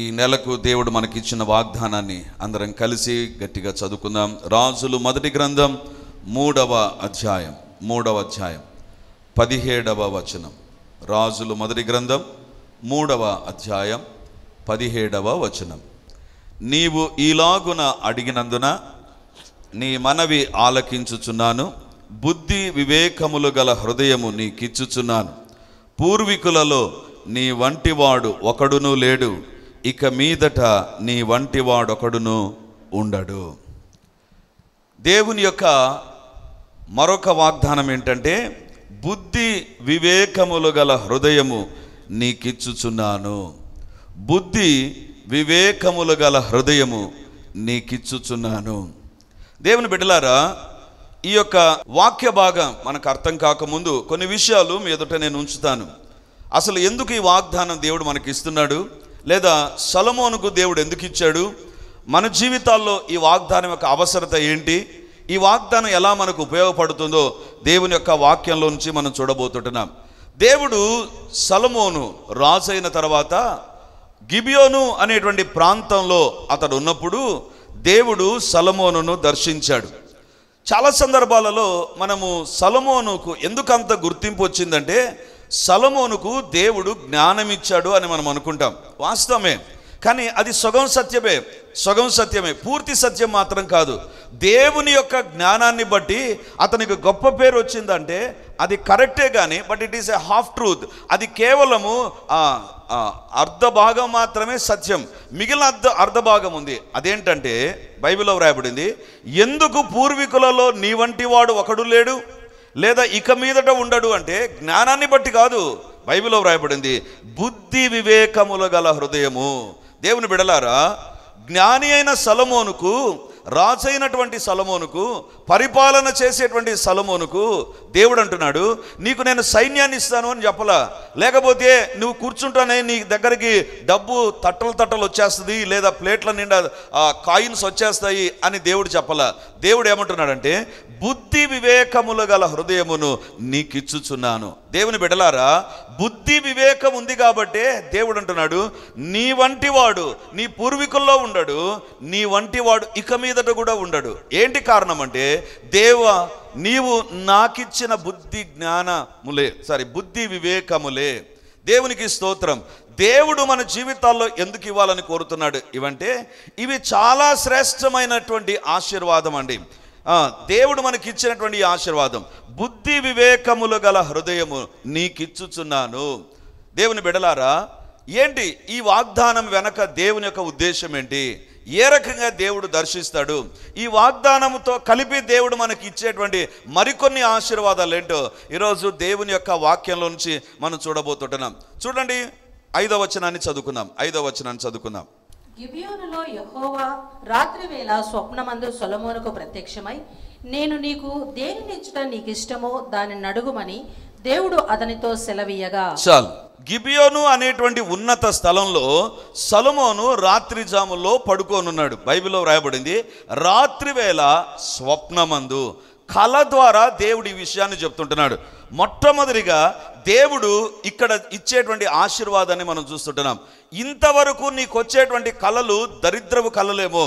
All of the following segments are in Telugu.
ఈ నెలకు దేవుడు మనకిచ్చిన వాగ్దానాన్ని అందరం కలిసి గట్టిగా చదువుకుందాం రాజులు మొదటి గ్రంథం మూడవ అధ్యాయం మూడవ అధ్యాయం పదిహేడవ వచనం రాజులు మొదటి గ్రంథం మూడవ అధ్యాయం పదిహేడవ వచనం నీవు ఈలాగున అడిగినందున నీ మనవి ఆలకించుచున్నాను బుద్ధి వివేకములు గల హృదయము నీకిచ్చుచున్నాను పూర్వీకులలో నీ వంటివాడు ఒకడునూ లేడు ఇక మీదట నీ వంటి వాడొకడును ఉండడు దేవుని యొక్క మరొక వాగ్దానం ఏంటంటే బుద్ధి వివేకములు గల హృదయము నీకిచ్చుచున్నాను బుద్ధి వివేకములు గల హృదయము నీకిచ్చుచున్నాను దేవుని బిడ్డలారా ఈ యొక్క వాక్య భాగం మనకు అర్థం కాకముందు కొన్ని విషయాలు మీ ఎదుట నేను ఉంచుతాను అసలు ఎందుకు ఈ వాగ్దానం దేవుడు మనకి ఇస్తున్నాడు లేదా సలమోనుకు దేవుడు ఎందుకు ఇచ్చాడు మన జీవితాల్లో ఈ వాగ్దానం యొక్క అవసరత ఏంటి ఈ వాగ్దానం ఎలా మనకు ఉపయోగపడుతుందో దేవుని యొక్క వాక్యంలో నుంచి మనం చూడబోతుంటున్నాం దేవుడు సలమోను రాజు అయిన తర్వాత గిబియోను అనేటువంటి ప్రాంతంలో అతడు ఉన్నప్పుడు దేవుడు సలమోనును దర్శించాడు చాలా సందర్భాలలో మనము సలమోనుకు ఎందుకంత గుర్తింపు వచ్చిందంటే సలమోనుకు దేవుడు జ్ఞానమిచ్చాడు అని మనం అనుకుంటాం వాస్తవమే కానీ అది సుగం సత్యమే సుగం సత్యమే పూర్తి సత్యం మాత్రం కాదు దేవుని యొక్క జ్ఞానాన్ని బట్టి అతనికి గొప్ప పేరు వచ్చిందంటే అది కరెక్టే కానీ but it is a half truth అది కేవలము అర్ధ భాగం మాత్రమే సత్యం మిగిలిన అర్ధ అర్ధ భాగం ఉంది అదేంటంటే బైబిల్లో వ్రాయబడింది ఎందుకు పూర్వీకులలో నీ వంటి వాడు ఒకడు లేడు లేదా ఇక మీదట ఉండడు అంటే జ్ఞానాన్ని బట్టి కాదు బైబిల్లో వ్రాయబడింది బుద్ధి వివేకముల గల హృదయము దేవుని బిడలారా జ్ఞాని అయిన సలమోనుకు రాజైనటువంటి సలమోనుకు పరిపాలన చేసేటువంటి సలమోనుకు దేవుడు అంటున్నాడు నీకు నేను సైన్యాన్ని ఇస్తాను అని చెప్పలా లేకపోతే నువ్వు కూర్చుంటానే నీ దగ్గరికి డబ్బు తట్టలు తట్టలు వచ్చేస్తుంది లేదా ప్లేట్ల నిండా కాయిన్స్ వచ్చేస్తాయి అని దేవుడు చెప్పలా దేవుడు ఏమంటున్నాడంటే బుద్ధి వివేకములు గల హృదయమును నీకిచ్చుచున్నాను దేవుని బిడలారా బుద్ధి వివేకం ఉంది కాబట్టే దేవుడు అంటున్నాడు నీ వంటి వాడు నీ పూర్వీకుల్లో ఉండడు నీ వంటి వాడు ఇక మీదట కూడా ఉండడు ఏంటి కారణం అంటే దేవ నీవు నాకిచ్చిన బుద్ధి జ్ఞానములే సారీ బుద్ధి వివేకములే దేవునికి స్తోత్రం దేవుడు మన జీవితాల్లో ఎందుకు ఇవ్వాలని కోరుతున్నాడు ఇవంటే ఇవి చాలా శ్రేష్టమైనటువంటి ఆశీర్వాదం అండి దేవుడు మనకి ఇచ్చినటువంటి ఆశీర్వాదం బుద్ధి వివేకములు గల హృదయము నీకిచ్చుచున్నాను దేవుని బిడలారా ఏంటి ఈ వాగ్దానం వెనక దేవుని యొక్క ఉద్దేశం ఏంటి ఏ రకంగా దేవుడు దర్శిస్తాడు ఈ వాగ్దానంతో కలిపి దేవుడు మనకి ఇచ్చేటువంటి మరికొన్ని ఆశీర్వాదాలు ఏంటో ఈరోజు దేవుని యొక్క వాక్యంలో నుంచి మనం చూడబోతుంటున్నాం చూడండి ఐదవ వచనాన్ని చదువుకుందాం ఐదవ వచనాన్ని చదువుకుందాం గిబియోనులో యహోవా రాత్రివేళ స్వప్నమందు సొలమోనుకు ప్రత్యక్షమై నేను నీకు దేనినిచ్చుట నీకు ఇష్టమో దాని నడుగుమని దేవుడు అతనితో సెలవీయగా చాలు గిబియోను అనేటువంటి ఉన్నత స్థలంలో సొలమోను రాత్రి జాములో పడుకోనున్నాడు బైబిల్లో వ్రాయబడింది రాత్రివేళ స్వప్నమందు కళ ద్వారా దేవుడి విషయాన్ని చెప్తుంటున్నాడు మొట్టమొదటిగా దేవుడు ఇక్కడ ఇచ్చేటువంటి ఆశీర్వాదాన్ని మనం చూస్తుంటున్నాం ఇంతవరకు నీకు వచ్చేటువంటి కళలు దరిద్రపు కళలేమో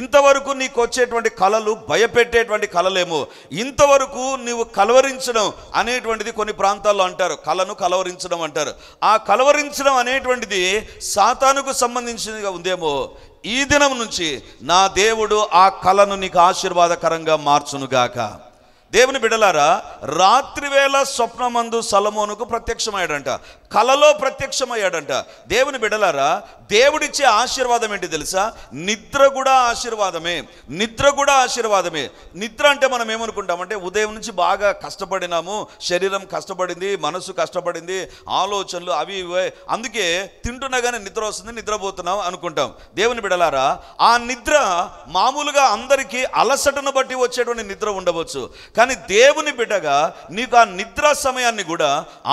ఇంతవరకు నీకు వచ్చేటువంటి కళలు భయపెట్టేటువంటి కళలేమో ఇంతవరకు నీవు కలవరించడం అనేటువంటిది కొన్ని ప్రాంతాల్లో అంటారు కళను కలవరించడం అంటారు ఆ కలవరించడం అనేటువంటిది సాతానుకు సంబంధించినదిగా ఉందేమో ఈ దినం నుంచి నా దేవుడు ఆ కళను నీకు ఆశీర్వాదకరంగా మార్చునుగాక దేవుని బిడలారా రాత్రివేళ స్వప్నమందు సలమోనుకు ప్రత్యక్షమయ్యాడంట కలలో ప్రత్యక్షమయ్యాడంట దేవుని బిడలారా దేవుడిచ్చే ఆశీర్వాదం ఏంటి తెలుసా నిద్ర కూడా ఆశీర్వాదమే నిద్ర కూడా ఆశీర్వాదమే నిద్ర అంటే మనం ఏమనుకుంటామంటే ఉదయం నుంచి బాగా కష్టపడినాము శరీరం కష్టపడింది మనసు కష్టపడింది ఆలోచనలు అవి అందుకే తింటున్నగానే నిద్ర వస్తుంది నిద్రపోతున్నాం అనుకుంటాం దేవుని బిడలారా ఆ నిద్ర మామూలుగా అందరికీ అలసటను బట్టి వచ్చేటువంటి నిద్ర ఉండవచ్చు కానీ దేవుని బిడ్డగా నీకు ఆ నిద్ర సమయాన్ని కూడా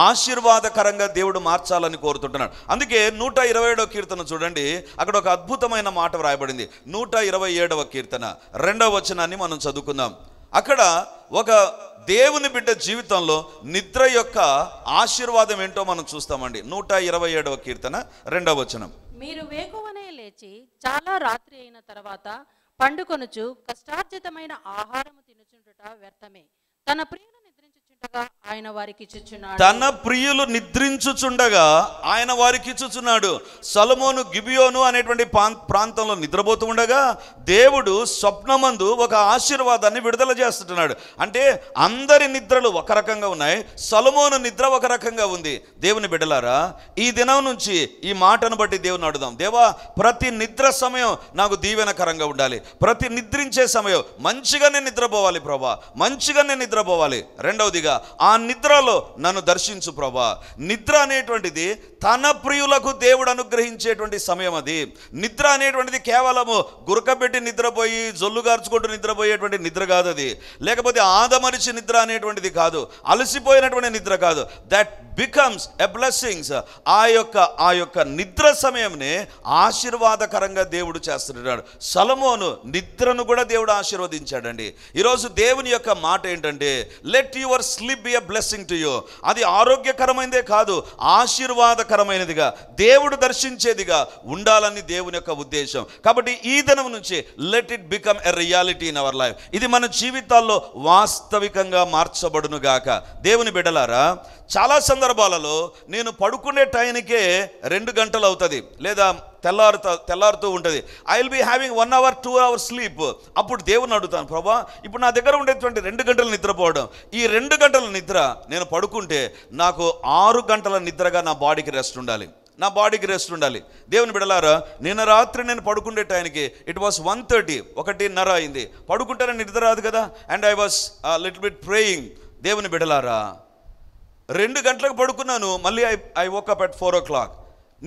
ఆశీర్వాదకరంగా దేవుడు మార్చాలని కోరుతుంటున్నాడు అందుకే నూట ఇరవై ఏడవ కీర్తన చూడండి అక్కడ ఒక అద్భుతమైన మాట వ్రాయబడింది నూట ఇరవై ఏడవ కీర్తన రెండవ వచనాన్ని మనం చదువుకుందాం అక్కడ ఒక దేవుని బిడ్డ జీవితంలో నిద్ర యొక్క ఆశీర్వాదం ఏంటో మనం చూస్తామండి నూట ఇరవై ఏడవ కీర్తన రెండవ వచనం మీరు వేకువనే లేచి చాలా రాత్రి అయిన తర్వాత పండుకొనుచు కష్టార్జితమైన ఆహారము తినుచుండుట వ్యర్థమే తన ప్రియుడు తన ప్రియులు నిద్రించుచుండగా ఆయన వారికి ఇచ్చుచున్నాడు సలమోను గిబియోను అనేటువంటి ప్రాంతంలో నిద్రపోతూ ఉండగా దేవుడు స్వప్నమందు ఒక ఆశీర్వాదాన్ని విడుదల చేస్తున్నాడు అంటే అందరి నిద్రలు ఒక రకంగా ఉన్నాయి సలమోను నిద్ర ఒక రకంగా ఉంది దేవుని బిడ్డలారా ఈ దినం నుంచి ఈ మాటను బట్టి దేవుని అడుదాం దేవా ప్రతి నిద్ర సమయం నాకు దీవెనకరంగా ఉండాలి ప్రతి నిద్రించే సమయం మంచిగానే నిద్రపోవాలి ప్రభా మంచిగానే నిద్రపోవాలి రెండవదిగా ఆ నిద్రలో నన్ను దర్శించు ప్రభా నిద్ర అనేటువంటిది తన ప్రియులకు దేవుడు అనుగ్రహించేటువంటి సమయం అది నిద్ర అనేటువంటిది కేవలము గురకబెట్టి నిద్రపోయి జొల్లు గార్చుకుంటూ నిద్రపోయేటువంటి నిద్ర కాదు అది లేకపోతే ఆదమరిచి నిద్ర అనేటువంటిది కాదు అలసిపోయినటువంటి నిద్ర కాదు దట్ బికమ్స్ ఎ బ్లెస్సింగ్స్ ఆ యొక్క ఆ యొక్క నిద్ర సమయంని ఆశీర్వాదకరంగా దేవుడు చేస్తున్నాడు సలమోను నిద్రను కూడా దేవుడు ఆశీర్వదించాడండి ఈరోజు దేవుని యొక్క మాట ఏంటంటే let your sleep be a blessing to you అది ఆరోగ్యకరమైనదే కాదు ఆశీర్వాదకరమైనదిగా దేవుడు దర్శించేదిగా ఉండాలని దేవుని యొక్క ఉద్దేశం కాబట్టి ఈ దినం నుంచి let it become a reality in our life ఇది మన జీవితాల్లో వాస్తవికంగా మార్చబడునుగాక దేవుని బిడలారా చాలా సందర్భాలలో నేను పడుకునే టైంకే రెండు గంటలు అవుతుంది లేదా తెల్లారుతా తెల్లారుతూ ఉంటుంది I will be having one hour two hour sleep అప్పుడు దేవుని అడుగుతాను ప్రభా ఇప్పుడు నా దగ్గర ఉండేటువంటి రెండు గంటలు నిద్రపోవడం ఈ రెండు గంటల నిద్ర నేను పడుకుంటే నాకు ఆరు గంటల నిద్రగా నా బాడీకి రెస్ట్ ఉండాలి నా బాడీకి రెస్ట్ ఉండాలి దేవుని బిడలారా నిన్న రాత్రి నేను పడుకుండే టైంకి ఇట్ వాస్ వన్ థర్టీ ఒకటిన్నర అయింది పడుకుంటేనే నిద్ర రాదు కదా and I was little bit praying దేవుని బిడలారా రెండు గంటలకు పడుకున్నాను మళ్ళీ I I woke up at four o'clock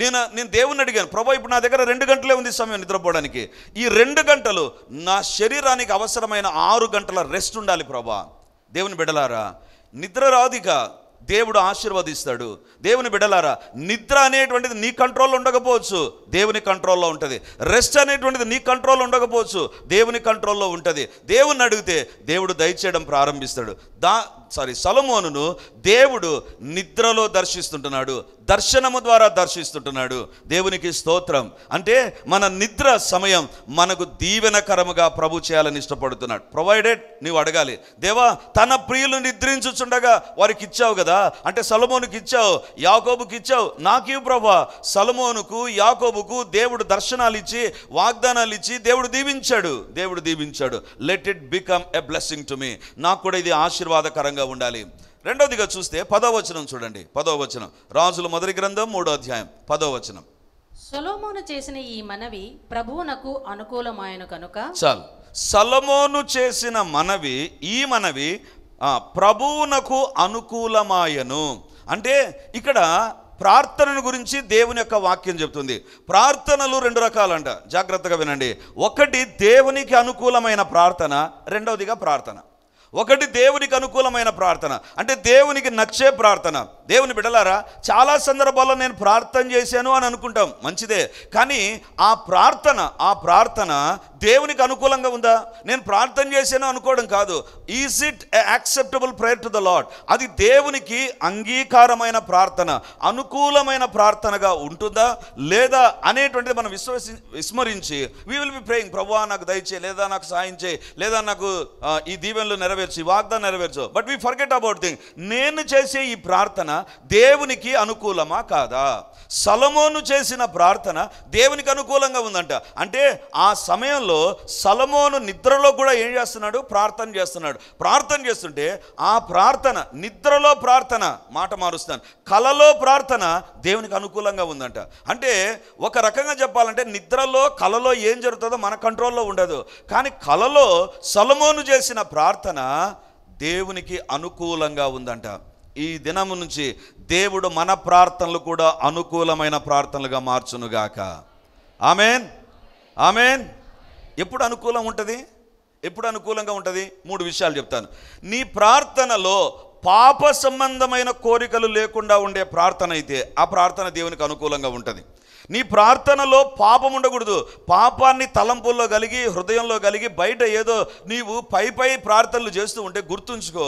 నేను నేను దేవుని అడిగాను ప్రభా ఇప్పుడు నా దగ్గర రెండు గంటలే ఉంది సమయం నిద్రపోవడానికి ఈ రెండు గంటలు నా శరీరానికి అవసరమైన ఆరు గంటల రెస్ట్ ఉండాలి ప్రభా దేవుని బిడలారా నిద్ర రాదిక దేవుడు ఆశీర్వదిస్తాడు దేవుని బిడలారా నిద్ర అనేటువంటిది నీ కంట్రోల్లో ఉండకపోవచ్చు దేవుని కంట్రోల్లో ఉంటుంది రెస్ట్ అనేటువంటిది నీ కంట్రోల్లో ఉండకపోవచ్చు దేవుని కంట్రోల్లో ఉంటుంది దేవుని అడిగితే దేవుడు దయచేయడం ప్రారంభిస్తాడు దా సారీ సలమోనును దేవుడు నిద్రలో దర్శిస్తుంటున్నాడు దర్శనము ద్వారా దర్శిస్తుంటున్నాడు దేవునికి స్తోత్రం అంటే మన నిద్ర సమయం మనకు దీవెనకరముగా ప్రభు చేయాలని ఇష్టపడుతున్నాడు ప్రొవైడెడ్ నీవు అడగాలి దేవా తన ప్రియులు నిద్రించుచుండగా వారికి ఇచ్చావు కదా అంటే సలమోనుకి ఇచ్చావు యాకోబుకి ఇచ్చావు నాకీ ప్రభు సలమోనుకు యాకోబుకు దేవుడు దర్శనాలు ఇచ్చి వాగ్దానాలు ఇచ్చి దేవుడు దీవించాడు దేవుడు దీవించాడు let it become a blessing to me నాకు కూడా ఇది ఆశీర్వాదకరంగా సంతోషంగా ఉండాలి రెండవదిగా చూస్తే పదోవచనం చూడండి వచనం రాజుల మొదటి గ్రంథం మూడో అధ్యాయం వచనం సొలోమోను చేసిన ఈ మనవి ప్రభువునకు అనుకూలమైన కనుక చాలు సలమోను చేసిన మనవి ఈ మనవి ప్రభువునకు అనుకూలమాయను అంటే ఇక్కడ ప్రార్థనను గురించి దేవుని యొక్క వాక్యం చెబుతుంది ప్రార్థనలు రెండు రకాలంట జాగ్రత్తగా వినండి ఒకటి దేవునికి అనుకూలమైన ప్రార్థన రెండవదిగా ప్రార్థన ఒకటి దేవునికి అనుకూలమైన ప్రార్థన అంటే దేవునికి నచ్చే ప్రార్థన దేవుని బిడలారా చాలా సందర్భాల్లో నేను ప్రార్థన చేశాను అని అనుకుంటాం మంచిదే కానీ ఆ ప్రార్థన ఆ ప్రార్థన దేవునికి అనుకూలంగా ఉందా నేను ప్రార్థన చేశాను అనుకోవడం కాదు is it acceptable prayer to the Lord అది దేవునికి అంగీకారమైన ప్రార్థన అనుకూలమైన ప్రార్థనగా ఉంటుందా లేదా అనేటువంటిది మనం విశ్వసి విస్మరించి వీ విల్ బి ప్రేయింగ్ ప్రభు నాకు దయచే లేదా నాకు సాయం చేయి లేదా నాకు ఈ దీవెనలు నెరవేర్ నెరవేర్చు ఈ వాగ్దానం నెరవేర్చు but we forget about thing నేను చేసే ఈ ప్రార్థన దేవునికి అనుకూలమా కాదా సలమోను చేసిన ప్రార్థన దేవునికి అనుకూలంగా ఉందంట అంటే ఆ సమయంలో సలమోను నిద్రలో కూడా ఏం చేస్తున్నాడు ప్రార్థన చేస్తున్నాడు ప్రార్థన చేస్తుంటే ఆ ప్రార్థన నిద్రలో ప్రార్థన మాట మారుస్తాను కలలో ప్రార్థన దేవునికి అనుకూలంగా ఉందంట అంటే ఒక రకంగా చెప్పాలంటే నిద్రలో కలలో ఏం జరుగుతుందో మన కంట్రోల్లో ఉండదు కానీ కలలో సలమోను చేసిన ప్రార్థన దేవునికి అనుకూలంగా ఉందంట ఈ దినము నుంచి దేవుడు మన ప్రార్థనలు కూడా అనుకూలమైన ప్రార్థనలుగా మార్చునుగాక ఆమెన్ ఆమెన్ ఎప్పుడు అనుకూలం ఉంటుంది ఎప్పుడు అనుకూలంగా ఉంటుంది మూడు విషయాలు చెప్తాను నీ ప్రార్థనలో పాప సంబంధమైన కోరికలు లేకుండా ఉండే ప్రార్థన అయితే ఆ ప్రార్థన దేవునికి అనుకూలంగా ఉంటుంది నీ ప్రార్థనలో పాపం ఉండకూడదు పాపాన్ని తలంపుల్లో కలిగి హృదయంలో కలిగి బయట ఏదో నీవు పై పై ప్రార్థనలు చేస్తూ ఉంటే గుర్తుంచుకో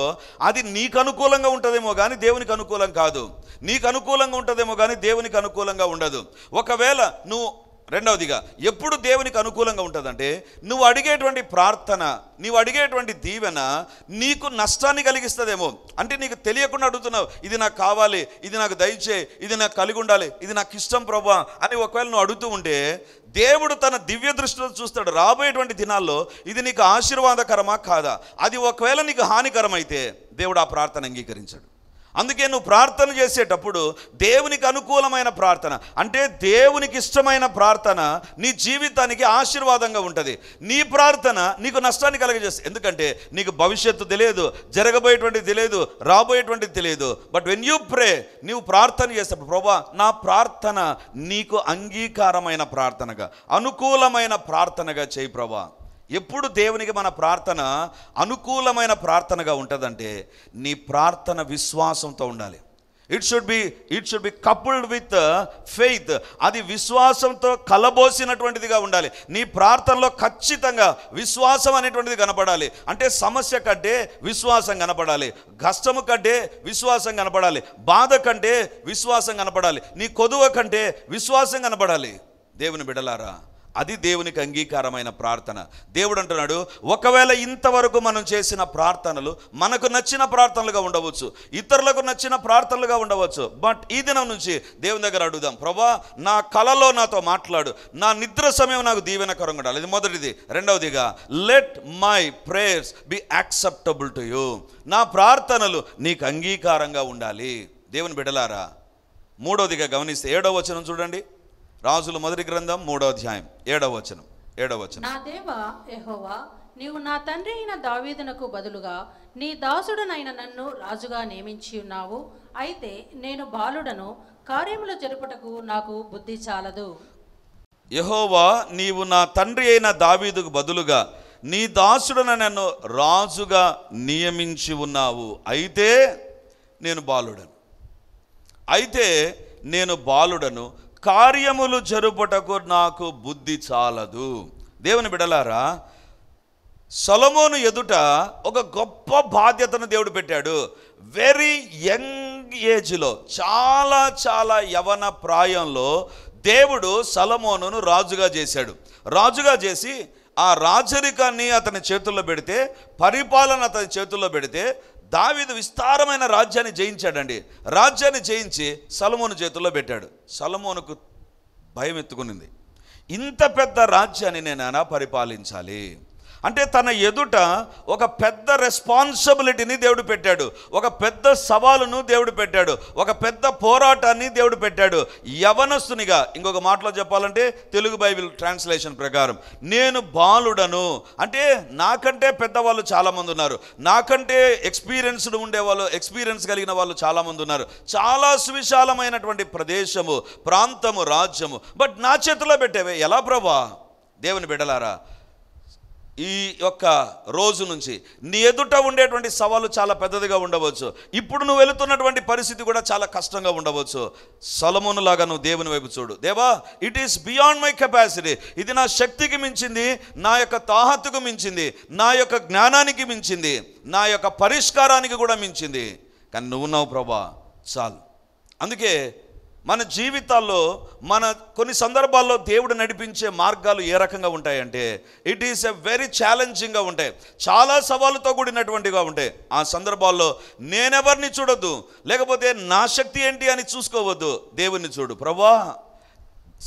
అది నీకు అనుకూలంగా ఉంటుందేమో కానీ దేవునికి అనుకూలం కాదు నీకు అనుకూలంగా ఉంటుందేమో కానీ దేవునికి అనుకూలంగా ఉండదు ఒకవేళ నువ్వు రెండవదిగా ఎప్పుడు దేవునికి అనుకూలంగా ఉంటుందంటే నువ్వు అడిగేటువంటి ప్రార్థన నీవు అడిగేటువంటి దీవెన నీకు నష్టాన్ని కలిగిస్తుందేమో అంటే నీకు తెలియకుండా అడుగుతున్నావు ఇది నాకు కావాలి ఇది నాకు దయచే ఇది నాకు కలిగి ఉండాలి ఇది నాకు ఇష్టం ప్రభా అని ఒకవేళ నువ్వు అడుగుతూ ఉంటే దేవుడు తన దివ్య దృష్టితో చూస్తాడు రాబోయేటువంటి దినాల్లో ఇది నీకు ఆశీర్వాదకరమా కాదా అది ఒకవేళ నీకు హానికరమైతే దేవుడు ఆ ప్రార్థన అంగీకరించాడు అందుకే నువ్వు ప్రార్థన చేసేటప్పుడు దేవునికి అనుకూలమైన ప్రార్థన అంటే దేవునికి ఇష్టమైన ప్రార్థన నీ జీవితానికి ఆశీర్వాదంగా ఉంటుంది నీ ప్రార్థన నీకు నష్టాన్ని కలగజేస్తుంది ఎందుకంటే నీకు భవిష్యత్తు తెలియదు జరగబోయేటువంటిది తెలియదు రాబోయేటువంటిది తెలియదు బట్ వెన్ యూ ప్రే నీవు ప్రార్థన చేసేప్పుడు ప్రభా నా ప్రార్థన నీకు అంగీకారమైన ప్రార్థనగా అనుకూలమైన ప్రార్థనగా చేయి ప్రభా ఎప్పుడు దేవునికి మన ప్రార్థన అనుకూలమైన ప్రార్థనగా ఉంటుందంటే నీ ప్రార్థన విశ్వాసంతో ఉండాలి it should be it should be coupled with faith అది విశ్వాసంతో కలబోసినటువంటిదిగా ఉండాలి నీ ప్రార్థనలో ఖచ్చితంగా విశ్వాసం అనేటువంటిది కనపడాలి అంటే సమస్య కంటే విశ్వాసం కనపడాలి కష్టము కంటే విశ్వాసం కనపడాలి బాధ కంటే విశ్వాసం కనపడాలి నీ కొదువ కంటే విశ్వాసం కనపడాలి దేవుని బిడలారా అది దేవునికి అంగీకారమైన ప్రార్థన దేవుడు అంటున్నాడు ఒకవేళ ఇంతవరకు మనం చేసిన ప్రార్థనలు మనకు నచ్చిన ప్రార్థనలుగా ఉండవచ్చు ఇతరులకు నచ్చిన ప్రార్థనలుగా ఉండవచ్చు బట్ ఈ దినం నుంచి దేవుని దగ్గర అడుగుదాం ప్రభా నా కలలో నాతో మాట్లాడు నా నిద్ర సమయం నాకు దీవెనకరంగా ఉండాలి ఇది మొదటిది రెండవదిగా let my prayers be acceptable to you నా ప్రార్థనలు నీకు అంగీకారంగా ఉండాలి దేవుని బిడలారా మూడవదిగా గమనిస్తే ఏడవ వచనం చూడండి రాజుల మొదటి గ్రంథం మూడో అధ్యాయం ఏడవ వచనం ఏడవ వచనం నా దేవ యహోవా నీవు నా తండ్రి అయిన దావీదునకు బదులుగా నీ దాసుడనైన నన్ను రాజుగా నియమించి ఉన్నావు అయితే నేను బాలుడను కార్యములు జరుపుటకు నాకు బుద్ధి చాలదు యహోవా నీవు నా తండ్రి అయిన దావీదుకు బదులుగా నీ దాసుడన నన్ను రాజుగా నియమించి ఉన్నావు అయితే నేను బాలుడను అయితే నేను బాలుడను కార్యములు జరుపుటకు నాకు బుద్ధి చాలదు దేవుని బిడలారా సొలమోను ఎదుట ఒక గొప్ప బాధ్యతను దేవుడు పెట్టాడు వెరీ యంగ్ ఏజ్లో చాలా చాలా యవన ప్రాయంలో దేవుడు సలమోనును రాజుగా చేశాడు రాజుగా చేసి ఆ రాజరికాన్ని అతని చేతుల్లో పెడితే పరిపాలన అతని చేతుల్లో పెడితే దావిదు విస్తారమైన రాజ్యాన్ని జయించాడండి రాజ్యాన్ని జయించి సలమోను చేతుల్లో పెట్టాడు సలమోనుకు భయం ఎత్తుకునింది ఇంత పెద్ద రాజ్యాన్ని నేనైనా పరిపాలించాలి అంటే తన ఎదుట ఒక పెద్ద రెస్పాన్సిబిలిటీని దేవుడు పెట్టాడు ఒక పెద్ద సవాలును దేవుడు పెట్టాడు ఒక పెద్ద పోరాటాన్ని దేవుడు పెట్టాడు యవనస్తునిగా ఇంకొక మాటలో చెప్పాలంటే తెలుగు బైబిల్ ట్రాన్స్లేషన్ ప్రకారం నేను బాలుడను అంటే నాకంటే పెద్దవాళ్ళు చాలామంది ఉన్నారు నాకంటే ఎక్స్పీరియన్స్డ్ ఉండేవాళ్ళు ఎక్స్పీరియన్స్ కలిగిన వాళ్ళు చాలామంది ఉన్నారు చాలా సువిశాలమైనటువంటి ప్రదేశము ప్రాంతము రాజ్యము బట్ నా చేతిలో పెట్టేవే ఎలా ప్రభా దేవుని బిడ్డలారా ఈ యొక్క రోజు నుంచి నీ ఎదుట ఉండేటువంటి సవాలు చాలా పెద్దదిగా ఉండవచ్చు ఇప్పుడు నువ్వు వెళుతున్నటువంటి పరిస్థితి కూడా చాలా కష్టంగా ఉండవచ్చు సొలమునులాగా నువ్వు దేవుని వైపు చూడు దేవా it is beyond my capacity ఇది నా శక్తికి మించింది నా యొక్క తాహత్తుకు మించింది నా యొక్క జ్ఞానానికి మించింది నా యొక్క పరిష్కారానికి కూడా మించింది కానీ నువ్వు ఉన్నావు ప్రభా చాలు అందుకే మన జీవితాల్లో మన కొన్ని సందర్భాల్లో దేవుడు నడిపించే మార్గాలు ఏ రకంగా ఉంటాయంటే ఇట్ ఈస్ ఎ వెరీ ఛాలెంజింగ్గా ఉంటాయి చాలా సవాళ్ళతో కూడినటువంటిగా ఉంటాయి ఆ సందర్భాల్లో నేనెవరిని చూడొద్దు లేకపోతే నా శక్తి ఏంటి అని చూసుకోవద్దు దేవుణ్ణి చూడు ప్రభా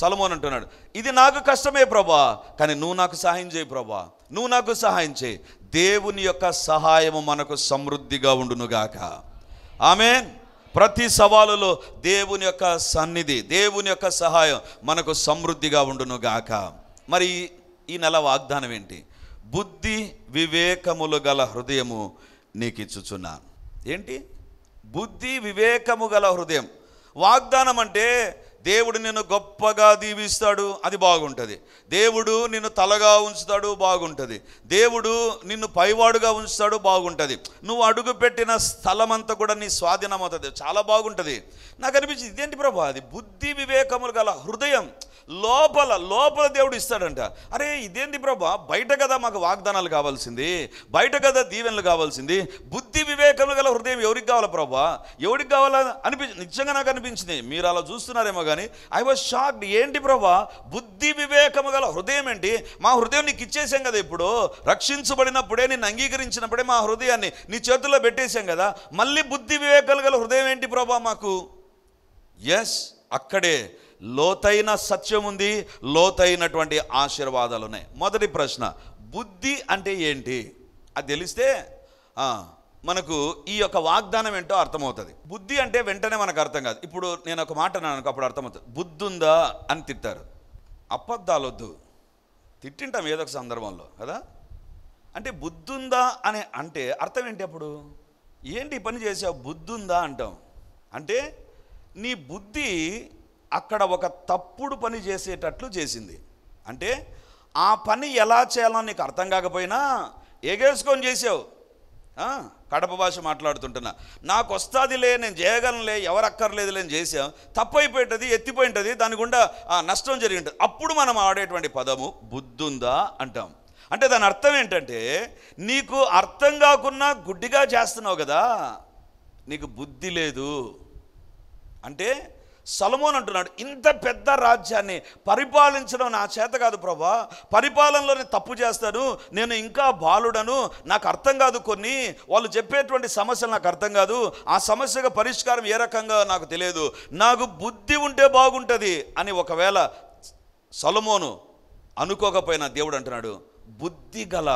సలమోన్ అంటున్నాడు ఇది నాకు కష్టమే ప్రభా కానీ నువ్వు నాకు సహాయం చేయి ప్రభా నువ్వు నాకు సహాయం చేయి దేవుని యొక్క సహాయము మనకు సమృద్ధిగా ఉండునుగాక ఆమెన్ ప్రతి సవాలులో దేవుని యొక్క సన్నిధి దేవుని యొక్క సహాయం మనకు సమృద్ధిగా ఉండును గాక మరి ఈ నెల వాగ్దానం ఏంటి బుద్ధి వివేకములు గల హృదయము నీకు ఇచ్చుచున్నాను ఏంటి బుద్ధి వివేకము గల హృదయం వాగ్దానం అంటే దేవుడు నిన్ను గొప్పగా దీవిస్తాడు అది బాగుంటుంది దేవుడు నిన్ను తలగా ఉంచుతాడు బాగుంటుంది దేవుడు నిన్ను పైవాడుగా ఉంచుతాడు బాగుంటుంది నువ్వు అడుగు పెట్టిన స్థలం అంతా కూడా నీ స్వాధీనం అవుతుంది చాలా బాగుంటుంది నాకు అనిపించింది ఇదేంటి ప్రభా అది బుద్ధి వివేకములు గల హృదయం లోపల లోపల దేవుడు ఇస్తాడంట అరే ఇదేంటి ప్రభా బయట కదా మాకు వాగ్దానాలు కావాల్సింది బయట కదా దీవెనలు కావాల్సింది బుద్ధి వివేకములు గల హృదయం ఎవరికి కావాలి ప్రభా ఎవరికి కావాలా అనిపించింది నిజంగా నాకు అనిపించింది మీరు అలా చూస్తున్నారేమో కానీ ఐ వాజ్ షాక్డ్ ఏంటి ప్రభా బుద్ధి వివేకము గల హృదయం ఏంటి మా హృదయం నీకు ఇచ్చేసాం కదా ఇప్పుడు రక్షించబడినప్పుడే నేను అంగీకరించినప్పుడే మా హృదయాన్ని నీ చేతుల్లో పెట్టేశాం కదా మళ్ళీ బుద్ధి వివేకాలు గల హృదయం ఏంటి ప్రభా మాకు ఎస్ అక్కడే లోతైన సత్యం ఉంది లోతైనటువంటి ఆశీర్వాదాలు ఉన్నాయి మొదటి ప్రశ్న బుద్ధి అంటే ఏంటి అది తెలిస్తే మనకు ఈ యొక్క వాగ్దానం ఏంటో అర్థమవుతుంది బుద్ధి అంటే వెంటనే మనకు అర్థం కాదు ఇప్పుడు నేను ఒక మాట అన్నాను అప్పుడు అర్థమవుతుంది బుద్ధి ఉందా అని తిట్టారు అబద్ధాలొద్దు తిట్టింటాం ఏదో ఒక సందర్భంలో కదా అంటే బుద్ధుందా అని అంటే అర్థం ఏంటి అప్పుడు ఏంటి పని చేసావు బుద్ధుందా అంటాం అంటే నీ బుద్ధి అక్కడ ఒక తప్పుడు పని చేసేటట్లు చేసింది అంటే ఆ పని ఎలా చేయాలో నీకు అర్థం కాకపోయినా ఎగేసుకొని చేసావు కడప భాష మాట్లాడుతుంటున్నా నాకు వస్తాదిలే నేను చేయగలనులే ఎవరు అక్కర్లేదులే నేను చేసాం తప్పైపోయింటుంది ఎత్తిపోయింటుంది దాని గుండా నష్టం జరిగింటుంది అప్పుడు మనం ఆడేటువంటి పదము బుద్ధుందా అంటాం అంటే దాని అర్థం ఏంటంటే నీకు అర్థం కాకున్నా గుడ్డిగా చేస్తున్నావు కదా నీకు బుద్ధి లేదు అంటే సలమోన్ అంటున్నాడు ఇంత పెద్ద రాజ్యాన్ని పరిపాలించడం నా చేత కాదు ప్రభా పరిపాలనలోనే తప్పు చేస్తాను నేను ఇంకా బాలుడను నాకు అర్థం కాదు కొన్ని వాళ్ళు చెప్పేటువంటి సమస్యలు నాకు అర్థం కాదు ఆ సమస్యకు పరిష్కారం ఏ రకంగా నాకు తెలియదు నాకు బుద్ధి ఉంటే బాగుంటుంది అని ఒకవేళ సలమోను అనుకోకపోయినా దేవుడు అంటున్నాడు బుద్ధి గల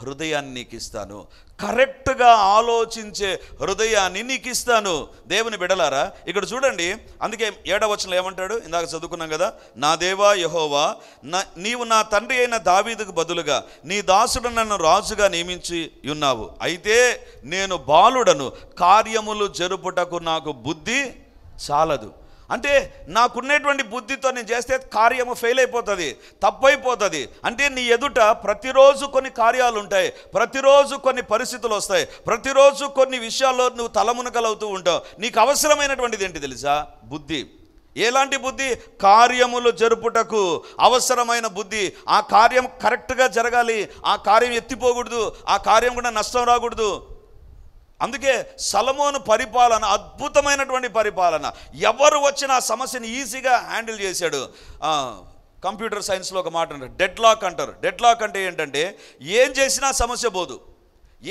హృదయాన్ని నీకు ఇస్తాను కరెక్ట్గా ఆలోచించే హృదయాన్ని నీకు ఇస్తాను దేవుని బిడలారా ఇక్కడ చూడండి అందుకే ఏడవచనం ఏమంటాడు ఇందాక చదువుకున్నాం కదా నా దేవా యహోవా నా నీవు నా తండ్రి అయిన దావీదుకు బదులుగా నీ దాసుడు నన్ను రాజుగా నియమించి ఉన్నావు అయితే నేను బాలుడను కార్యములు జరుపుటకు నాకు బుద్ధి చాలదు అంటే నాకున్నటువంటి బుద్ధితో నేను చేస్తే కార్యము ఫెయిల్ అయిపోతుంది తప్పైపోతుంది అంటే నీ ఎదుట ప్రతిరోజు కొన్ని కార్యాలు ఉంటాయి ప్రతిరోజు కొన్ని పరిస్థితులు వస్తాయి ప్రతిరోజు కొన్ని విషయాల్లో నువ్వు తలమునకలవుతూ ఉంటావు నీకు అవసరమైనటువంటిది ఏంటి తెలుసా బుద్ధి ఎలాంటి బుద్ధి కార్యములు జరుపుటకు అవసరమైన బుద్ధి ఆ కార్యం కరెక్ట్గా జరగాలి ఆ కార్యం ఎత్తిపోకూడదు ఆ కార్యం కూడా నష్టం రాకూడదు అందుకే సలమోను పరిపాలన అద్భుతమైనటువంటి పరిపాలన ఎవరు వచ్చినా సమస్యను ఈజీగా హ్యాండిల్ చేశాడు కంప్యూటర్ సైన్స్లో ఒక మాట అంటారు డెడ్ లాక్ అంటారు డెడ్ లాక్ అంటే ఏంటంటే ఏం చేసినా సమస్య పోదు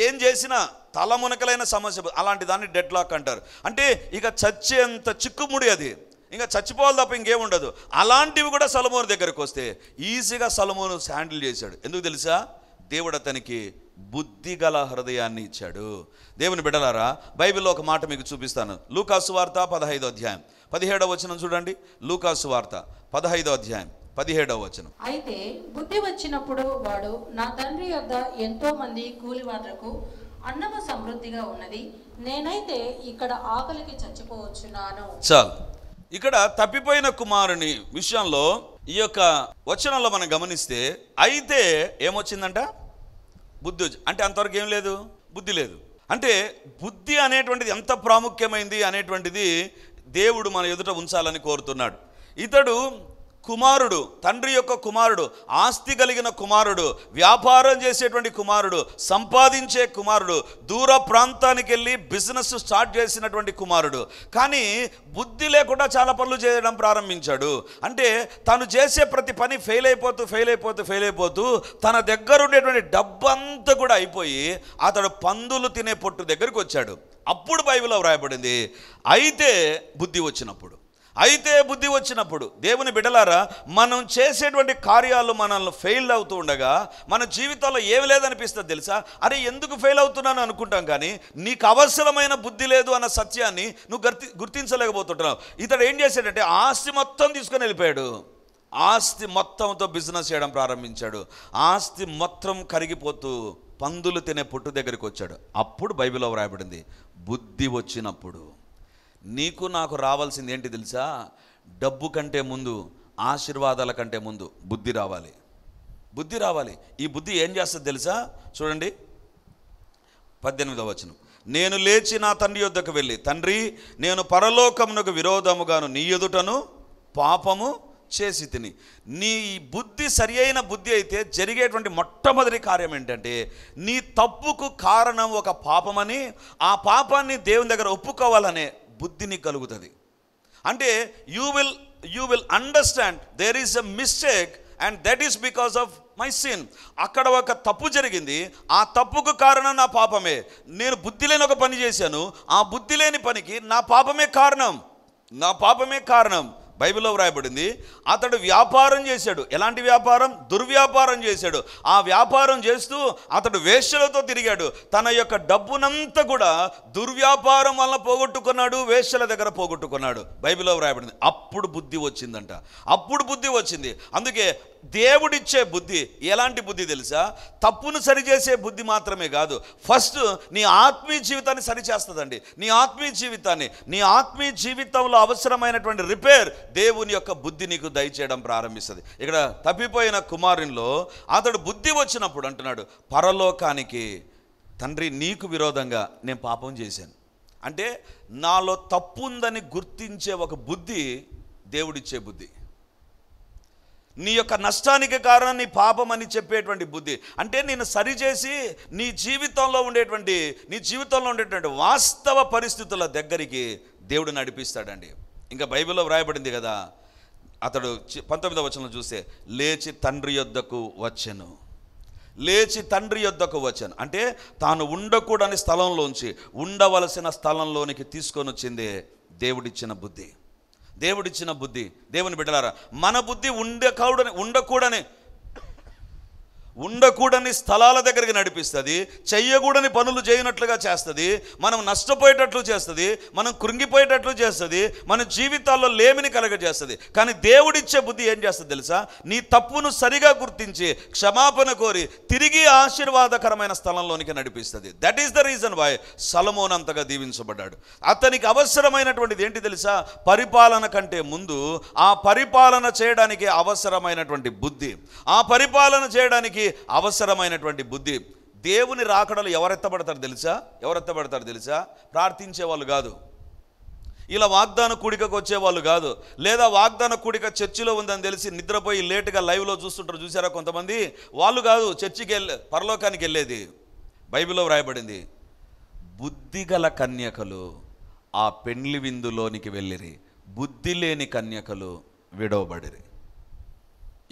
ఏం చేసినా తలమునకలైన సమస్య అలాంటి దాన్ని డెడ్ లాక్ అంటారు అంటే ఇక చచ్చేంత చిక్కుముడి అది ఇంకా చచ్చిపోవాలి తప్ప ఇంకేముండదు అలాంటివి కూడా సలమోను దగ్గరకు వస్తే ఈజీగా సలమోను హ్యాండిల్ చేశాడు ఎందుకు తెలుసా దేవుడు అతనికి బుద్ధి గల హృదయాన్ని ఇచ్చాడు దేవుని బిడలారా బైబిల్లో ఒక మాట మీకు చూపిస్తాను లూకాసు వార్త పదహైదో అధ్యాయం పదిహేడవ వచనం చూడండి లూకాసు వార్త పదహైదో అధ్యాయం పదిహేడవ వచనం అయితే బుద్ధి వచ్చినప్పుడు వాడు నా తండ్రి యొక్క ఎంతో మంది కూలివాళ్లకు అన్నము సమృద్ధిగా ఉన్నది నేనైతే ఇక్కడ ఆకలికి చచ్చిపోవచ్చున్నాను చాలు ఇక్కడ తప్పిపోయిన కుమారుని విషయంలో ఈ యొక్క వచనంలో మనం గమనిస్తే అయితే ఏమొచ్చిందంట బుద్ధి అంటే అంతవరకు ఏం లేదు బుద్ధి లేదు అంటే బుద్ధి అనేటువంటిది ఎంత ప్రాముఖ్యమైంది అనేటువంటిది దేవుడు మన ఎదుట ఉంచాలని కోరుతున్నాడు ఇతడు కుమారుడు తండ్రి యొక్క కుమారుడు ఆస్తి కలిగిన కుమారుడు వ్యాపారం చేసేటువంటి కుమారుడు సంపాదించే కుమారుడు దూర ప్రాంతానికి వెళ్ళి బిజినెస్ స్టార్ట్ చేసినటువంటి కుమారుడు కానీ బుద్ధి లేకుండా చాలా పనులు చేయడం ప్రారంభించాడు అంటే తను చేసే ప్రతి పని ఫెయిల్ అయిపోతూ ఫెయిల్ అయిపోతూ ఫెయిల్ అయిపోతూ తన దగ్గర ఉండేటువంటి డబ్బంతా కూడా అయిపోయి అతడు పందులు తినే పొట్టు దగ్గరికి వచ్చాడు అప్పుడు బైబిల్లో వ్రాయబడింది అయితే బుద్ధి వచ్చినప్పుడు అయితే బుద్ధి వచ్చినప్పుడు దేవుని బిడలారా మనం చేసేటువంటి కార్యాలు మనల్ని ఫెయిల్ అవుతూ ఉండగా మన జీవితాల్లో ఏమి లేదనిపిస్తుంది తెలుసా అరే ఎందుకు ఫెయిల్ అవుతున్నాను అనుకుంటాం కానీ నీకు అవసరమైన బుద్ధి లేదు అన్న సత్యాన్ని నువ్వు గర్తి గుర్తించలేకపోతుంటున్నావు ఇతడు ఏం చేశాడంటే ఆస్తి మొత్తం తీసుకొని వెళ్ళిపోయాడు ఆస్తి మొత్తంతో బిజినెస్ చేయడం ప్రారంభించాడు ఆస్తి మొత్తం కరిగిపోతూ పందులు తినే పుట్టు దగ్గరికి వచ్చాడు అప్పుడు బైబిల్లో వ్రాయబడింది బుద్ధి వచ్చినప్పుడు నీకు నాకు రావాల్సింది ఏంటి తెలుసా డబ్బు కంటే ముందు ఆశీర్వాదాల కంటే ముందు బుద్ధి రావాలి బుద్ధి రావాలి ఈ బుద్ధి ఏం చేస్తుంది తెలుసా చూడండి పద్దెనిమిదవ వచనం నేను లేచి నా తండ్రి యొద్దకు వెళ్ళి తండ్రి నేను పరలోకమునకు విరోధముగాను నీ ఎదుటను పాపము చేసి తిని నీ బుద్ధి సరి అయిన బుద్ధి అయితే జరిగేటువంటి మొట్టమొదటి కార్యం ఏంటంటే నీ తప్పుకు కారణం ఒక పాపమని ఆ పాపాన్ని దేవుని దగ్గర ఒప్పుకోవాలనే బుద్ధిని కలుగుతుంది అంటే you will you will understand there is a mistake and that is because of my sin అక్కడ ఒక తప్పు జరిగింది ఆ తప్పుకు కారణం నా పాపమే నేను బుద్ధి లేని ఒక పని చేశాను ఆ బుద్ధి లేని పనికి నా పాపమే కారణం నా పాపమే కారణం బైబిల్లో వ్రాయబడింది అతడు వ్యాపారం చేశాడు ఎలాంటి వ్యాపారం దుర్వ్యాపారం చేశాడు ఆ వ్యాపారం చేస్తూ అతడు వేశ్యలతో తిరిగాడు తన యొక్క డబ్బునంతా కూడా దుర్వ్యాపారం వల్ల పోగొట్టుకున్నాడు వేశ్యల దగ్గర పోగొట్టుకున్నాడు బైబిల్లో వ్రాయబడింది అప్పుడు బుద్ధి వచ్చిందంట అప్పుడు బుద్ధి వచ్చింది అందుకే దేవుడిచ్చే బుద్ధి ఎలాంటి బుద్ధి తెలుసా తప్పును సరిచేసే బుద్ధి మాత్రమే కాదు ఫస్ట్ నీ ఆత్మీయ జీవితాన్ని సరిచేస్తుందండి నీ ఆత్మీయ జీవితాన్ని నీ ఆత్మీయ జీవితంలో అవసరమైనటువంటి రిపేర్ దేవుని యొక్క బుద్ధి నీకు దయచేయడం ప్రారంభిస్తుంది ఇక్కడ తప్పిపోయిన కుమారునిలో అతడు బుద్ధి వచ్చినప్పుడు అంటున్నాడు పరలోకానికి తండ్రి నీకు విరోధంగా నేను పాపం చేశాను అంటే నాలో తప్పు ఉందని గుర్తించే ఒక బుద్ధి దేవుడిచ్చే బుద్ధి నీ యొక్క నష్టానికి కారణం నీ పాపం అని చెప్పేటువంటి బుద్ధి అంటే నేను సరిచేసి నీ జీవితంలో ఉండేటువంటి నీ జీవితంలో ఉండేటువంటి వాస్తవ పరిస్థితుల దగ్గరికి దేవుడు నడిపిస్తాడండి ఇంకా బైబిల్లో వ్రాయబడింది కదా అతడు పంతొమ్మిదవ వచనంలో చూస్తే లేచి తండ్రి యొద్దకు వచ్చెను లేచి తండ్రి యొద్దకు వచ్చాను అంటే తాను ఉండకూడని స్థలంలోంచి ఉండవలసిన స్థలంలోనికి తీసుకొని వచ్చిందే దేవుడిచ్చిన బుద్ధి దేవుడిచ్చిన బుద్ధి దేవుని బిడ్డలారా మన బుద్ధి ఉండకూడని ఉండకూడని ఉండకూడని స్థలాల దగ్గరికి నడిపిస్తుంది చెయ్యకూడని పనులు చేయనట్లుగా చేస్తుంది మనం నష్టపోయేటట్లు చేస్తుంది మనం కృంగిపోయేటట్లు చేస్తుంది మన జీవితాల్లో లేమిని కలగజేస్తుంది కానీ దేవుడిచ్చే బుద్ధి ఏం చేస్తుంది తెలుసా నీ తప్పును సరిగా గుర్తించి క్షమాపణ కోరి తిరిగి ఆశీర్వాదకరమైన స్థలంలోనికి నడిపిస్తుంది that is the reason why Solomon అంతగా దీవించబడ్డాడు అతనికి అవసరమైనటువంటిది ఏంటి తెలుసా పరిపాలన కంటే ముందు ఆ పరిపాలన చేయడానికి అవసరమైనటువంటి బుద్ధి ఆ పరిపాలన చేయడానికి అవసరమైనటువంటి బుద్ధి దేవుని రాకడలు ఎవరెత్తబడతారు తెలుసా ఎవరెత్తబడతారు తెలుసా ప్రార్థించేవాళ్ళు కాదు ఇలా వాగ్దాన కూడికకు వచ్చేవాళ్ళు కాదు లేదా వాగ్దాన కూడిక చర్చిలో ఉందని తెలిసి నిద్రపోయి లేటుగా లైవ్లో చూస్తుంటారు చూసారా కొంతమంది వాళ్ళు కాదు చర్చికి వెళ్ళే పరలోకానికి వెళ్ళేది బైబిల్లో వ్రాయబడింది బుద్ధిగల కన్యకలు ఆ పెండ్లి విందులోనికి వెళ్ళిరి బుద్ధి లేని కన్యకలు విడవబడిరి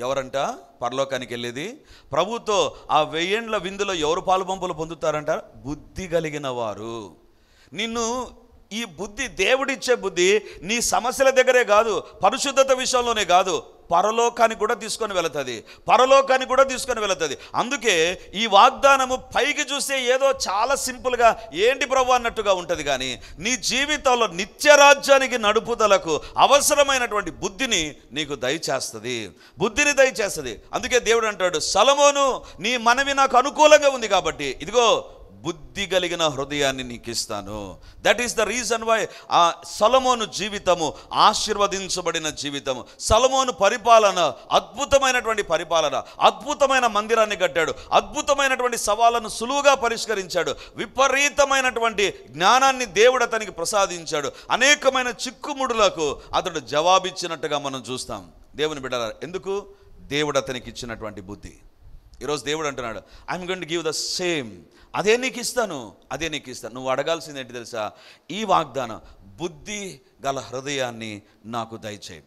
ఎవరంట పరలోకానికి వెళ్ళేది ప్రభుతో ఆ వెయ్యేండ్ల విందులో ఎవరు పాలు పంపులు పొందుతారంట బుద్ధి కలిగిన వారు నిన్ను ఈ బుద్ధి దేవుడిచ్చే బుద్ధి నీ సమస్యల దగ్గరే కాదు పరిశుద్ధత విషయంలోనే కాదు పరలోకానికి కూడా తీసుకొని వెళుతుంది పరలోకానికి కూడా తీసుకొని వెళుతుంది అందుకే ఈ వాగ్దానము పైకి చూస్తే ఏదో చాలా సింపుల్గా ఏంటి ప్రభు అన్నట్టుగా ఉంటుంది కానీ నీ జీవితంలో నిత్యరాజ్యానికి నడుపుదలకు అవసరమైనటువంటి బుద్ధిని నీకు దయచేస్తుంది బుద్ధిని దయచేస్తుంది అందుకే దేవుడు అంటాడు సలమోను నీ మనవి నాకు అనుకూలంగా ఉంది కాబట్టి ఇదిగో బుద్ధి కలిగిన హృదయాన్ని నీకు ఇస్తాను that is the reason why ఆ సలమోను జీవితము ఆశీర్వదించబడిన జీవితము సలమోను పరిపాలన అద్భుతమైనటువంటి పరిపాలన అద్భుతమైన మందిరాన్ని కట్టాడు అద్భుతమైనటువంటి సవాళ్ళను సులువుగా పరిష్కరించాడు విపరీతమైనటువంటి జ్ఞానాన్ని దేవుడు అతనికి ప్రసాదించాడు అనేకమైన చిక్కుముడులకు అతడు జవాబిచ్చినట్టుగా మనం చూస్తాం దేవుని బిడ్డ ఎందుకు దేవుడు అతనికి ఇచ్చినటువంటి బుద్ధి ఈరోజు దేవుడు అంటున్నాడు I'm going give the same అదే నీకు ఇస్తాను అదే నీకు ఇస్తాను నువ్వు అడగాల్సింది ఏంటి తెలుసా ఈ వాగ్దానం బుద్ధి గల హృదయాన్ని నాకు దయచేయి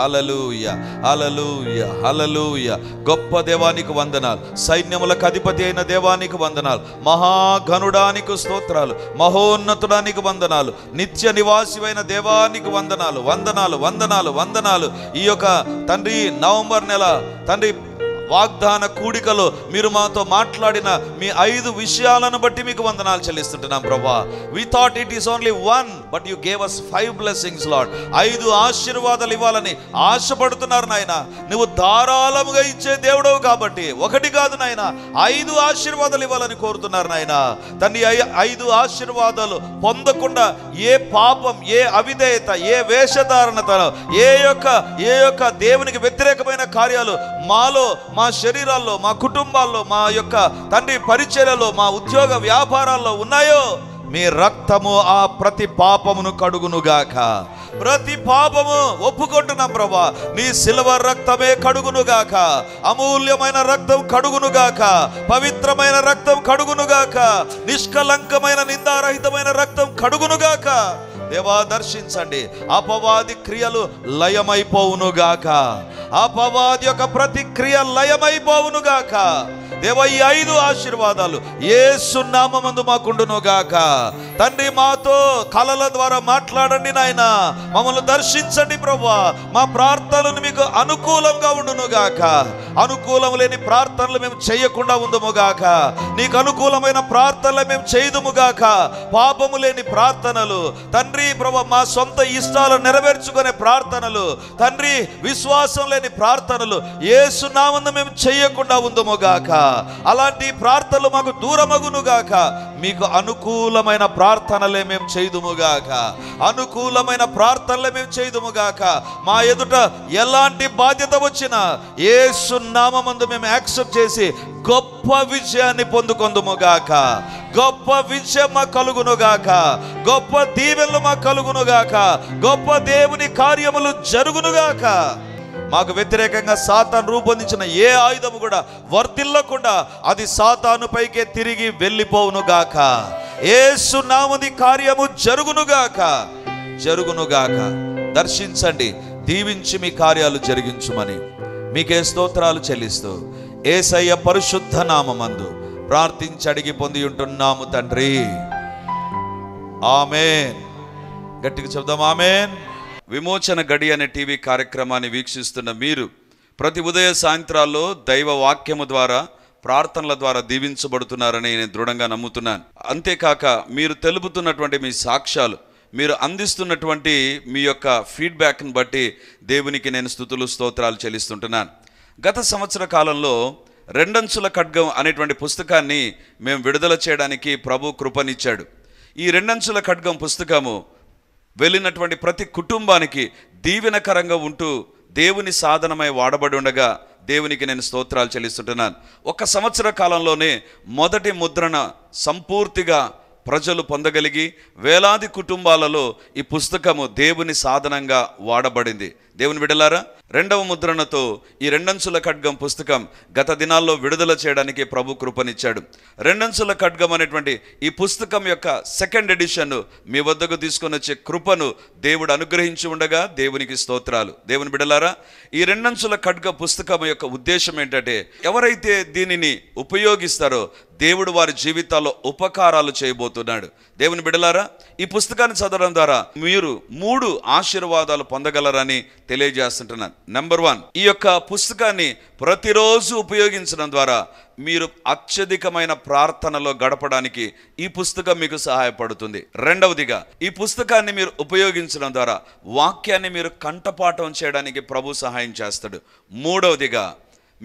హలలుయ హలలుయ హలలుయ గొప్ప దేవానికి వందనాలు సైన్యములకు అధిపతి అయిన దేవానికి వందనాలు మహాఘనుడానికి స్తోత్రాలు మహోన్నతుడానికి వందనాలు నిత్య నివాసివైన దేవానికి వందనాలు వందనాలు వందనాలు వందనాలు ఈ యొక్క తండ్రి నవంబర్ నెల తండ్రి వాగ్దాన కూడికలో మీరు మాతో మాట్లాడిన మీ ఐదు విషయాలను బట్టి మీకు వందనాలు చెల్లిస్తుంటున్నాం ప్రభా we thought it is only one but you gave us five blessings Lord ఐదు ఆశీర్వాదాలు ఇవ్వాలని ఆశపడుతున్నారు నాయన నువ్వు ధారాళముగా ఇచ్చే దేవుడవు కాబట్టి ఒకటి కాదు నాయన ఐదు ఆశీర్వాదాలు ఇవ్వాలని కోరుతున్నారు నాయన తన్ని ఐదు ఆశీర్వాదాలు పొందకుండా ఏ పాపం ఏ అవిధేయత ఏ వేషధారణత ఏ యొక్క ఏ యొక్క దేవునికి వ్యతిరేకమైన కార్యాలు మాలో మా శరీరాల్లో మా కుటుంబాల్లో మా యొక్క తండ్రి పరిచర్యలో మా ఉద్యోగ వ్యాపారాల్లో ఉన్నాయో మీ రక్తము ఆ ప్రతి పాపమును కడుగునుగాక ప్రతి పాపము ఒప్పుకుంటున్నాం ప్రభా నీ సిల్వ రక్తమే కడుగునుగాక అమూల్యమైన రక్తం కడుగునుగాక పవిత్రమైన రక్తం కడుగునుగాక నిష్కలంకమైన నిందారహితమైన రక్తం కడుగునుగాక దేవా దర్శించండి అపవాది క్రియలు లయమైపోవునుగాక అపవాది యొక్క ప్రతిక్రియ లయమైపోవునుగాక దేవ ఈ ఐదు ఆశీర్వాదాలు ఏ సున్నామందు మాకుండును గాక తండ్రి మాతో కళల ద్వారా మాట్లాడండి నాయన మమ్మల్ని దర్శించండి ప్రభా మా ప్రార్థనలు మీకు అనుకూలంగా ఉండును గాక అనుకూలం లేని ప్రార్థనలు మేము చేయకుండా ఉందము గాక నీకు అనుకూలమైన ప్రార్థనలు మేము చేయదుము గాక పాపము లేని ప్రార్థనలు తండ్రి ప్రభా మా సొంత ఇష్టాలు నెరవేర్చుకునే ప్రార్థనలు తండ్రి విశ్వాసం లేని ప్రార్థనలు ఏ సున్నామందు మేము చేయకుండా ఉందము అలాంటి ప్రార్థనలు మాకు దూరమగునుగాక మీకు అనుకూలమైన ప్రార్థనలే మేము చేయుదుముగాక అనుకూలమైన ప్రార్థనలే మేము చేయుదుముగాక మా ఎదుట ఎలాంటి బాధ్యత వచ్చినా ఏ సున్నామందు మేము యాక్సెప్ట్ చేసి గొప్ప విజయాన్ని పొందుకొందుముగాక గొప్ప విజయం మాకు కలుగునుగాక గొప్ప దీవెనలు మాకు కలుగునుగాక గొప్ప దేవుని కార్యములు జరుగునుగాక మాకు వ్యతిరేకంగా సాతాను రూపొందించిన ఏ ఆయుధము కూడా వర్తిల్లకుండా అది సాతాను పైకే తిరిగి వెళ్ళిపోవును గాక ఏసు నామది కార్యము జరుగునుగాక జరుగునుగాక దర్శించండి దీవించి మీ కార్యాలు జరిగించుమని మీకే స్తోత్రాలు చెల్లిస్తూ ఏసయ్య పరిశుద్ధ నామందు ప్రార్థించి అడిగి పొంది ఉంటున్నాము తండ్రి ఆమెన్ గట్టిగా చెబుదాం ఆమెన్ విమోచన గడి అనే టీవీ కార్యక్రమాన్ని వీక్షిస్తున్న మీరు ప్రతి ఉదయ సాయంత్రాల్లో దైవ వాక్యము ద్వారా ప్రార్థనల ద్వారా దీవించబడుతున్నారని నేను దృఢంగా నమ్ముతున్నాను అంతేకాక మీరు తెలుపుతున్నటువంటి మీ సాక్ష్యాలు మీరు అందిస్తున్నటువంటి మీ యొక్క ఫీడ్బ్యాక్ని బట్టి దేవునికి నేను స్థుతులు స్తోత్రాలు చెల్లిస్తుంటున్నాను గత సంవత్సర కాలంలో రెండంచుల ఖడ్గం అనేటువంటి పుస్తకాన్ని మేము విడుదల చేయడానికి ప్రభు కృపనిచ్చాడు ఈ రెండంచుల ఖడ్గం పుస్తకము వెళ్ళినటువంటి ప్రతి కుటుంబానికి దీవెనకరంగా ఉంటూ దేవుని సాధనమై వాడబడి ఉండగా దేవునికి నేను స్తోత్రాలు చెల్లిస్తుంటున్నాను ఒక సంవత్సర కాలంలోనే మొదటి ముద్రణ సంపూర్తిగా ప్రజలు పొందగలిగి వేలాది కుటుంబాలలో ఈ పుస్తకము దేవుని సాధనంగా వాడబడింది దేవుని బిడలారా రెండవ ముద్రణతో ఈ రెండంచుల ఖడ్గం పుస్తకం గత దినాల్లో విడుదల చేయడానికి ప్రభు కృపనిచ్చాడు రెండంచుల ఖడ్గం అనేటువంటి ఈ పుస్తకం యొక్క సెకండ్ ఎడిషన్ మీ వద్దకు తీసుకొని వచ్చే కృపను దేవుడు అనుగ్రహించి ఉండగా దేవునికి స్తోత్రాలు దేవుని బిడలారా ఈ రెండంచుల ఖడ్గ పుస్తకం యొక్క ఉద్దేశం ఏంటంటే ఎవరైతే దీనిని ఉపయోగిస్తారో దేవుడు వారి జీవితాల్లో ఉపకారాలు చేయబోతున్నాడు దేవుని బిడలారా ఈ పుస్తకాన్ని చదవడం ద్వారా మీరు మూడు ఆశీర్వాదాలు పొందగలరని తెలియజేస్తుంటున్నాను నెంబర్ వన్ ఈ యొక్క పుస్తకాన్ని ప్రతిరోజు ఉపయోగించడం ద్వారా మీరు అత్యధికమైన ప్రార్థనలో గడపడానికి ఈ పుస్తకం మీకు సహాయపడుతుంది రెండవదిగా ఈ పుస్తకాన్ని మీరు ఉపయోగించడం ద్వారా వాక్యాన్ని మీరు కంఠపాఠం చేయడానికి ప్రభు సహాయం చేస్తాడు మూడవదిగా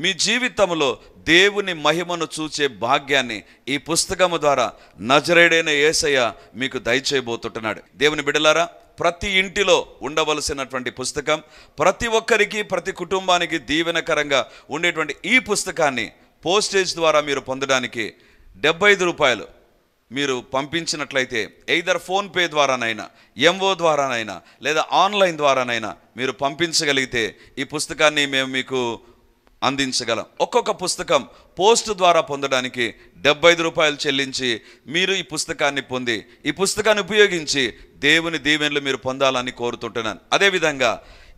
మీ జీవితంలో దేవుని మహిమను చూచే భాగ్యాన్ని ఈ పుస్తకము ద్వారా నజరేడైన ఏసయ్య మీకు దయచేయబోతుంటున్నాడు దేవుని బిడలారా ప్రతి ఇంటిలో ఉండవలసినటువంటి పుస్తకం ప్రతి ఒక్కరికి ప్రతి కుటుంబానికి దీవెనకరంగా ఉండేటువంటి ఈ పుస్తకాన్ని పోస్టేజ్ ద్వారా మీరు పొందడానికి డెబ్బై ఐదు రూపాయలు మీరు పంపించినట్లయితే ఎయిదర్ ఫోన్పే ద్వారానైనా ఎంఓ ద్వారానైనా లేదా ఆన్లైన్ ద్వారానైనా మీరు పంపించగలిగితే ఈ పుస్తకాన్ని మేము మీకు అందించగలం ఒక్కొక్క పుస్తకం పోస్ట్ ద్వారా పొందడానికి డెబ్బై ఐదు రూపాయలు చెల్లించి మీరు ఈ పుస్తకాన్ని పొంది ఈ పుస్తకాన్ని ఉపయోగించి దేవుని దీవెనలు మీరు పొందాలని కోరుతుంటున్నాను అదేవిధంగా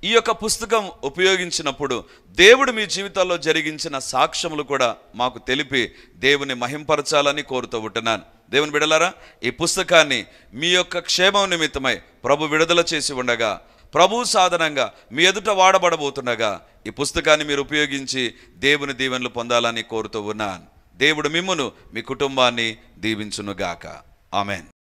ఈ యొక్క పుస్తకం ఉపయోగించినప్పుడు దేవుడు మీ జీవితాల్లో జరిగించిన సాక్ష్యములు కూడా మాకు తెలిపి దేవుని మహింపరచాలని కోరుతూ ఉంటున్నాను దేవుని బిడలారా ఈ పుస్తకాన్ని మీ యొక్క క్షేమం నిమిత్తమై ప్రభు విడుదల చేసి ఉండగా ప్రభు సాధనంగా మీ ఎదుట వాడబడబోతుండగా ఈ పుస్తకాన్ని మీరు ఉపయోగించి దేవుని దీవెనలు పొందాలని కోరుతూ ఉన్నాను దేవుడు మిమ్మును మీ కుటుంబాన్ని దీవించునుగాక ఆమెన్